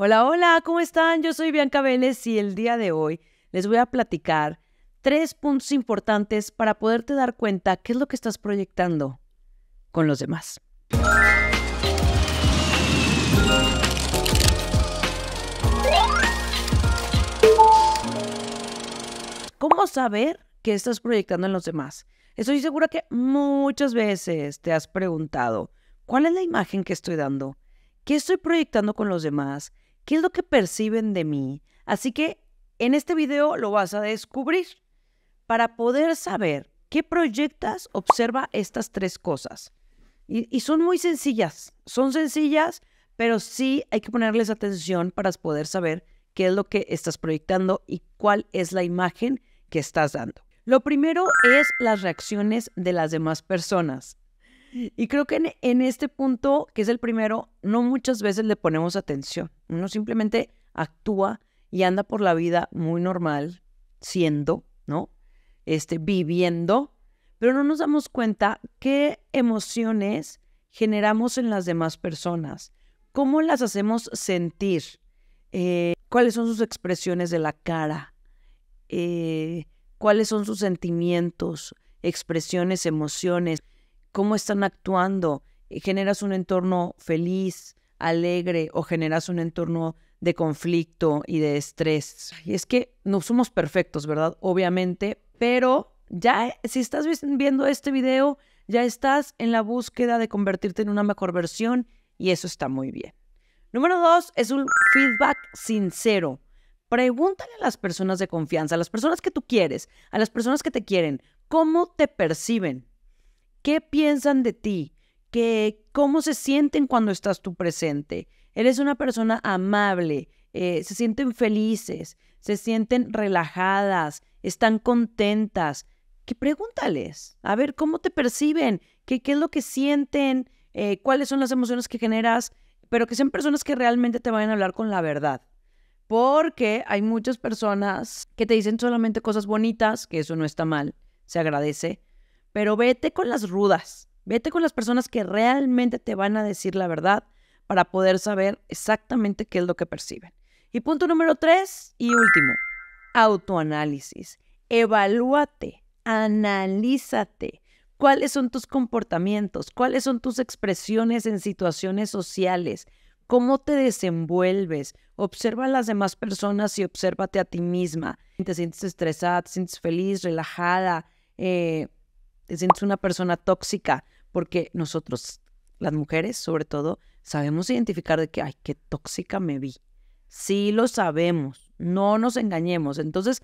Hola, hola, ¿cómo están? Yo soy Bianca Vélez y el día de hoy les voy a platicar tres puntos importantes para poderte dar cuenta qué es lo que estás proyectando con los demás. ¿Cómo saber qué estás proyectando en los demás? Estoy segura que muchas veces te has preguntado, ¿cuál es la imagen que estoy dando? ¿Qué estoy proyectando con los demás? ¿Qué es lo que perciben de mí? Así que en este video lo vas a descubrir para poder saber qué proyectas, observa estas tres cosas. Y, son muy sencillas, son sencillas, pero sí hay que ponerles atención para poder saber qué es lo que estás proyectando y cuál es la imagen que estás dando. Lo primero es las reacciones de las demás personas. Y creo que en, este punto, que es el primero, no muchas veces le ponemos atención. Uno simplemente actúa y anda por la vida muy normal, siendo, ¿no? Este, viviendo, pero no nos damos cuenta qué emociones generamos en las demás personas, cómo las hacemos sentir, eh, cuáles son sus expresiones de la cara, eh, cuáles son sus sentimientos, expresiones, emociones cómo están actuando. Eh, ¿Generas un entorno feliz, alegre o generas un entorno de conflicto y de estrés? Y es que no somos perfectos, ¿verdad? Obviamente, pero ya eh, si estás viendo este video, ya estás en la búsqueda de convertirte en una mejor versión y eso está muy bien. Número dos es un feedback sincero. Pregúntale a las personas de confianza, a las personas que tú quieres, a las personas que te quieren, cómo te perciben. ¿Qué piensan de ti? ¿Qué, ¿Cómo se sienten cuando estás tú presente? Eres una persona amable, eh, se sienten felices, se sienten relajadas, están contentas. Que pregúntales, a ver cómo te perciben, qué, qué es lo que sienten, eh, cuáles son las emociones que generas, pero que sean personas que realmente te vayan a hablar con la verdad. Porque hay muchas personas que te dicen solamente cosas bonitas, que eso no está mal, se agradece, pero vete con las rudas, vete con las personas que realmente te van a decir la verdad para poder saber exactamente qué es lo que perciben. Y punto número tres y último, autoanálisis. Evalúate, analízate cuáles son tus comportamientos, cuáles son tus expresiones en situaciones sociales, cómo te desenvuelves, observa a las demás personas y obsérvate a ti misma. Te sientes estresada, te sientes feliz, relajada, eh, te una persona tóxica, porque nosotros, las mujeres sobre todo, sabemos identificar de que, ay, qué tóxica me vi. Sí lo sabemos, no nos engañemos. Entonces,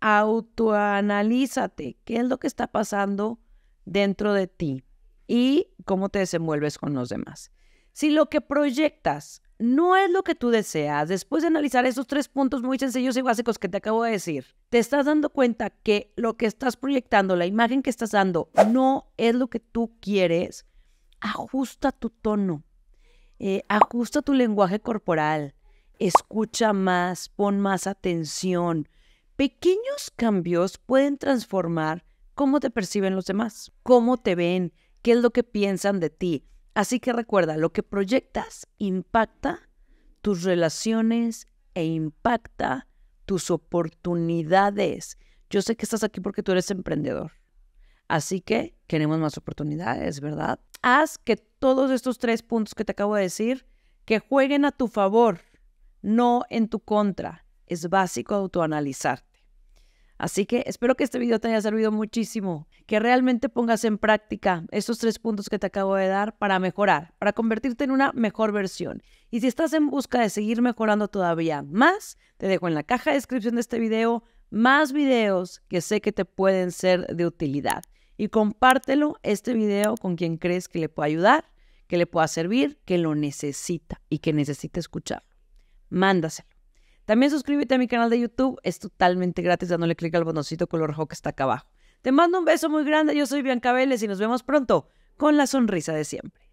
autoanalízate, qué es lo que está pasando dentro de ti y cómo te desenvuelves con los demás. Si lo que proyectas no es lo que tú deseas, después de analizar esos tres puntos muy sencillos y básicos que te acabo de decir, te estás dando cuenta que lo que estás proyectando, la imagen que estás dando, no es lo que tú quieres, ajusta tu tono, eh, ajusta tu lenguaje corporal, escucha más, pon más atención. Pequeños cambios pueden transformar cómo te perciben los demás, cómo te ven, qué es lo que piensan de ti. Así que recuerda, lo que proyectas impacta tus relaciones e impacta tus oportunidades. Yo sé que estás aquí porque tú eres emprendedor. Así que queremos más oportunidades, ¿verdad? Haz que todos estos tres puntos que te acabo de decir, que jueguen a tu favor, no en tu contra. Es básico autoanalizarte. Así que espero que este video te haya servido muchísimo, que realmente pongas en práctica estos tres puntos que te acabo de dar para mejorar, para convertirte en una mejor versión. Y si estás en busca de seguir mejorando todavía más, te dejo en la caja de descripción de este video más videos que sé que te pueden ser de utilidad. Y compártelo este video con quien crees que le pueda ayudar, que le pueda servir, que lo necesita y que necesita escucharlo. Mándaselo. También suscríbete a mi canal de YouTube, es totalmente gratis dándole clic al botoncito color rojo que está acá abajo. Te mando un beso muy grande, yo soy Bianca Vélez y nos vemos pronto con la sonrisa de siempre.